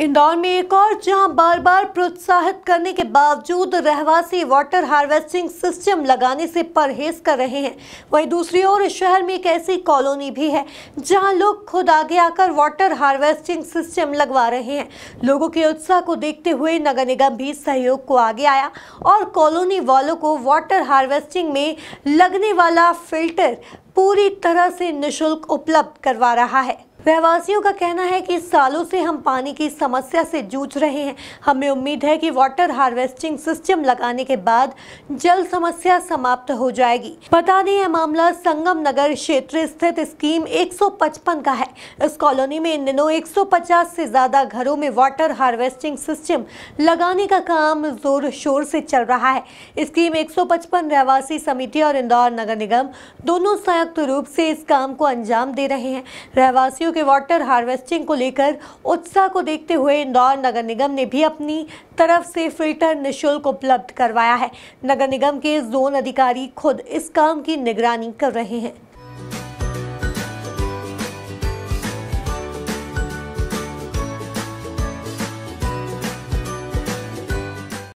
इंदौर में एक और जहां बार बार प्रोत्साहित करने के बावजूद रहवासी वाटर हार्वेस्टिंग सिस्टम लगाने से परहेज कर रहे हैं वहीं दूसरी ओर शहर में एक ऐसी कॉलोनी भी है जहां लोग खुद आगे आकर वाटर हार्वेस्टिंग सिस्टम लगवा रहे हैं लोगों के उत्साह को देखते हुए नगर निगम भी सहयोग को आगे आया और कॉलोनी वालों को वाटर हार्वेस्टिंग में लगने वाला फिल्टर पूरी तरह से निःशुल्क उपलब्ध करवा रहा है रहवासियों का कहना है कि सालों से हम पानी की समस्या से जूझ रहे हैं हमें उम्मीद है कि वाटर हार्वेस्टिंग सिस्टम लगाने के बाद जल समस्या समाप्त हो जाएगी बता दें यह मामला संगम नगर क्षेत्र स्थित स्कीम 155 का है इस कॉलोनी में इन दिनों 150 से ज्यादा घरों में वाटर हार्वेस्टिंग सिस्टम लगाने का काम जोर शोर से चल रहा है स्कीम एक रहवासी समिति और इंदौर नगर निगम दोनों संयुक्त रूप से इस काम को अंजाम दे रहे हैं रहवासियों जो वाटर हार्वेस्टिंग को लेकर उत्साह को देखते हुए इंदौर नगर निगम ने भी अपनी तरफ से फिल्टर निशुल्क उपलब्ध करवाया है नगर निगम के जोन अधिकारी खुद इस काम की निगरानी कर रहे हैं